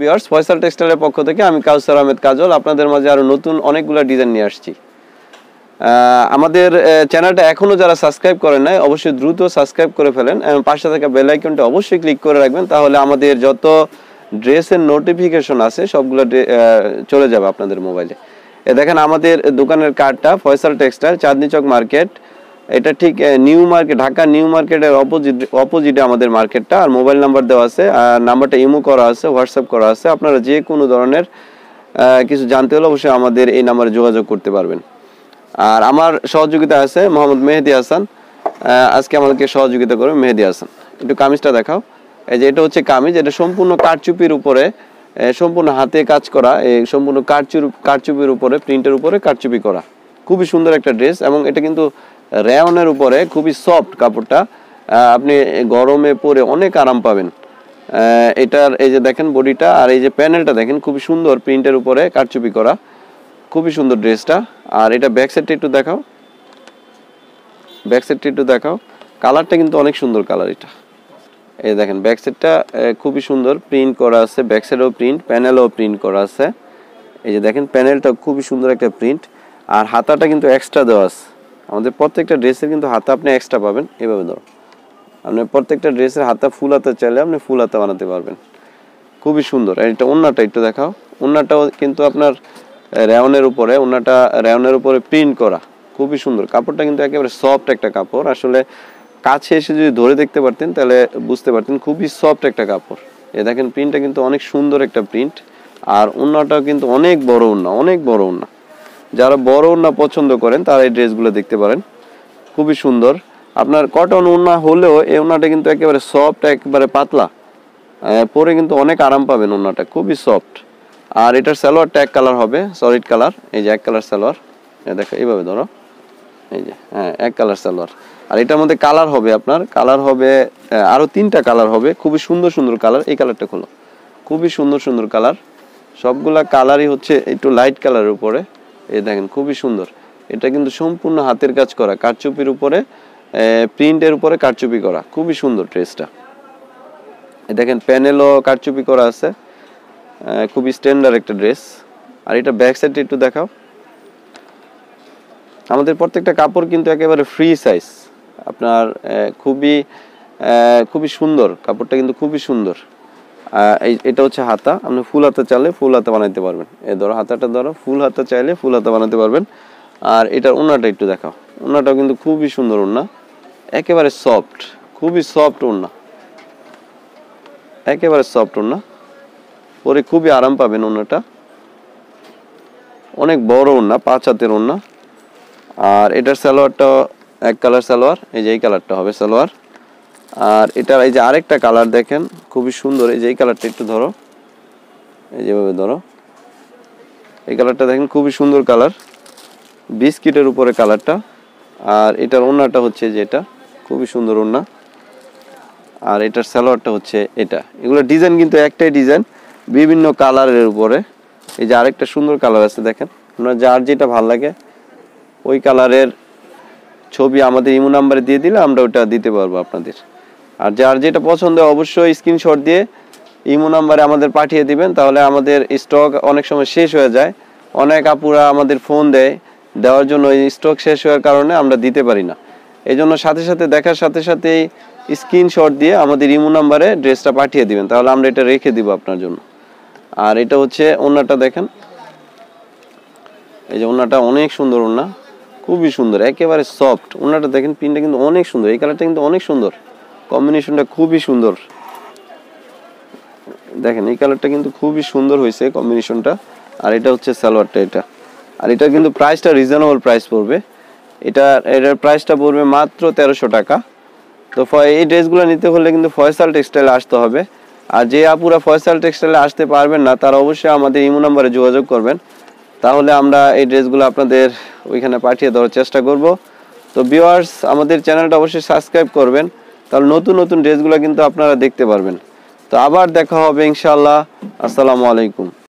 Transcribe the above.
viewers Faisal টেক্সটাইলের পক্ষ থেকে আমি কাউসার আহমেদ কাজল আপনাদের মাঝে আরো নতুন অনেকগুলো ডিজাইন নিয়ে আসছি আমাদের চ্যানেলটা এখনো যারা সাবস্ক্রাইব করেন নাই অবশ্যই দ্রুত সাবস্ক্রাইব করে ফেলেন এবং পাশে থাকা বেল আইকনটা অবশ্যই ক্লিক করে রাখবেন তাহলে আমাদের যত ড্রেসের নোটিফিকেশন আছে সবগুলো চলে যাবে আপনাদের মোবাইলে এ দেখেন আমাদের দোকানের কার্ডটা ফয়সাল টেক্সটাইল চাঁদনি চক মার্কেট এটা ঠিক নিউ মার্কেট ঢাকা নিউ মার্কেটের অপোজিট অপোজিটে আমাদের মার্কেটটা আর মোবাইল নাম্বার দেওয়া আছে আর নাম্বারটা ইমো করা আছে হোয়াটসঅ্যাপ করা আছে আপনারা যে কোনো ধরনের কিছু জানতে হলে অবশ্যই আমাদের এই নাম্বারে যোগাযোগ করতে পারবেন আর আমার সহযোগিতা আছে মোহাম্মদ মেহেদি হাসান আজকে আমাদেরকে সহযোগিতা করবে মেহেদি হাসান একটু কামিজটা দেখাও এই যে এটা হচ্ছে কামিজ এটা সম্পূর্ণ কারচুপির উপরে সম্পূর্ণ হাতে কাজ করা এই সম্পূর্ণ কারচুর কারচুপির উপরে প্রিন্টের উপরে কারচুপি করা খুবই সুন্দর একটা ড্রেস এবং এটা কিন্তু রেয়নের উপরে খুবই সফট কাপড়টা আপনি গরমে পরে অনেক আরাম পাবেন এটার এই যে দেখেন বডিটা আর এই যে প্যানেলটা দেখেন খুবই সুন্দর প্রিন্টের উপরে কারচুপি করা খুবই সুন্দর ড্রেসটা আর এটা ব্যাক সাইডটা একটু দেখাও ব্যাক সাইডটা একটু দেখাও কালারটা কিন্তু অনেক সুন্দর কালার এটা এই দেখেন ব্যাক সাইডটা খুবই সুন্দর প্রিন্ট করা আছে ব্যাক সাইডেও প্রিন্ট প্যানেলও প্রিন্ট করা আছে এই যে দেখেন প্যানেলটা খুবই সুন্দর একটা প্রিন্ট আর হাতাটা কিন্তু এক্সট্রা দেওয়া আছে আমাদের প্রত্যেকটা ড্রেসের কিন্তু হাতা আপনি এক্সট্রা পাবেন এভাবে ধরো আপনার প্রত্যেকটা ড্রেসের হাতা ফুল হাতা চাইলে আপনি ফুল হাতা বানাতে পারবেন খুবই সুন্দর আর এটা ওনাটা একটু দেখাও ওনাটাও কিন্তু আপনার রেওনের উপরে ওনাটা রেওনের উপরে প্রিন্ট করা খুবই সুন্দর কাপড়টা কিন্তু একেবারে সফট একটা কাপড় আসলে কাছে এসে যদি ধরে দেখতে পারতেন তাহলে বুঝতে পারতেন খুবই সফট একটা কাপড় এ দেখেন প্রিন্টটা কিন্তু অনেক সুন্দর একটা প্রিন্ট আর ওনাটাও কিন্তু অনেক বড় ওনা অনেক বড় ওনা যারা বড় ওড়না পছন্দ করেন তারা এই ড্রেসগুলো দেখতে পারেন খুবই সুন্দর আপনার কটন ওড়না হলেও এই ওড়নাটা কিন্তু একেবারে সফট একেবারে পাতলা পরে কিন্তু অনেক আরাম পাবেন ওড়নাটা খুবই সফট আর এটার স্যালোয়ারটা এক কালার হবে সলিড কালার এই যে এক কালার সালোয়ার দেখো এইভাবে ধরো এই যে হ্যাঁ এক কালার সালোয়ার আর এটার মধ্যে কালার হবে আপনার কালার হবে আরও তিনটা কালার হবে খুবই সুন্দর সুন্দর কালার এই কালারটা খোলো খুবই সুন্দর সুন্দর কালার সবগুলা কালারই হচ্ছে একটু লাইট কালারের উপরে এই দেখেন খুবই সুন্দর এটা কিন্তু সম্পূর্ণ হাতের কাজ করা কারচুপির উপরে প্রিন্টের উপরে কারচুপি করা খুবই সুন্দর ড্রেসটা দেখেন প্যানেলও কারচুপি করা আছে খুবই স্ট্যান্ডার্ড একটা ড্রেস আর এটা ব্যাক সাইডটা একটু দেখাও আমাদের প্রত্যেকটা কাপড় কিন্তু একেবারে ফ্রি সাইজ আপনার খুবই খুবই সুন্দর কাপড়টা কিন্তু খুবই সুন্দর এটা হচ্ছে হাতা আপনি ফুল হাতা চাইলে ফুল হাতা বানাইতে পারবেন এ ধরো হাতাটা ধরো ফুল হাতা চাইলে ফুল হাতা বানাতে পারবেন আর এটার ওনাটা একটু দেখাও ওনাটাও কিন্তু খুবই সুন্দর ওনা একেবারে সফট খুবই সফট ওনা একেবারে সফট ওনা পরে খুবই আরাম পাবেন ওনাটা অনেক বড় ওনা পাঁচ হাতের ওনা আর এটার সালোয়ারটা এক কালার সালোয়ার এই যে এই কালারটা হবে সালোয়ার আর এটার এই যে আরেকটা কালার দেখেন খুবই সুন্দর এই যে এই কালারটা একটু ধরো এই যেভাবে ধরো এই কালারটা দেখেন খুবই সুন্দর কালার বিস্কিটের উপরে কালারটা আর এটার ওনাটা হচ্ছে যে এটা খুবই সুন্দর ওনা আর এটার স্যালোয়ারটা হচ্ছে এটা এগুলো ডিজাইন কিন্তু একটাই ডিজাইন বিভিন্ন কালারের উপরে এই যে আরেকটা সুন্দর কালার আছে দেখেন আপনার যার যেটা ভাল লাগে ওই কালারের ছবি আমাদের ইমো নাম্বারে দিয়ে দিলে আমরা ওটা দিতে পারবো আপনাদের আর যার যেটা পছন্দ অবশ্যই স্ক্রিনশট দিয়ে ইমো নাম্বারে আমাদের পাঠিয়ে দিবেন তাহলে আমাদের স্টক অনেক সময় শেষ হয়ে যায় অনেক আপুরা আমাদের ফোন দেয় দেওয়ার জন্য স্টক শেষ হওয়ার কারণে আমরা দিতে পারি না এই জন্য সাথে সাথে দেখার সাথে সাথেই স্ক্রিনশট দিয়ে আমাদের ইমো নাম্বারে ড্রেসটা পাঠিয়ে দিবেন তাহলে আমরা এটা রেখে দিব আপনার জন্য আর এটা হচ্ছে ওনাটা দেখেন এই যে ওনাটা অনেক সুন্দর ওনা খুবই সুন্দর একেবারে সফট ওনাটা দেখেন পিনটা কিন্তু অনেক সুন্দর এই কালারটা কিন্তু অনেক সুন্দর কম্বিনেশনটা খুবই সুন্দর দেখেন এই কালারটা কিন্তু খুবই সুন্দর হয়েছে কম্বিনেশনটা আর এটা হচ্ছে সালোয়ারটা এটা আর এটা কিন্তু প্রাইসটা রিজনেবল প্রাইস পড়বে এটা এটার প্রাইসটা পড়বে মাত্র তেরোশো টাকা তো এই ড্রেসগুলো নিতে হলে কিন্তু ফয়সাল টেক্সটাইলে আসতে হবে আর যে আপুরা ফয়সাল টেক্সটাইলে আসতে পারবেন না তারা অবশ্যই আমাদের ইমো নাম্বারে যোগাযোগ করবেন তাহলে আমরা এই ড্রেসগুলো আপনাদের ওইখানে পাঠিয়ে দেওয়ার চেষ্টা করব তো ভিওয়ার্স আমাদের চ্যানেলটা অবশ্যই সাবস্ক্রাইব করবেন তাহলে নতুন নতুন ড্রেসগুলো কিন্তু আপনারা দেখতে পারবেন তো আবার দেখা হবে ইনশাল্লাহ আসসালামু আলাইকুম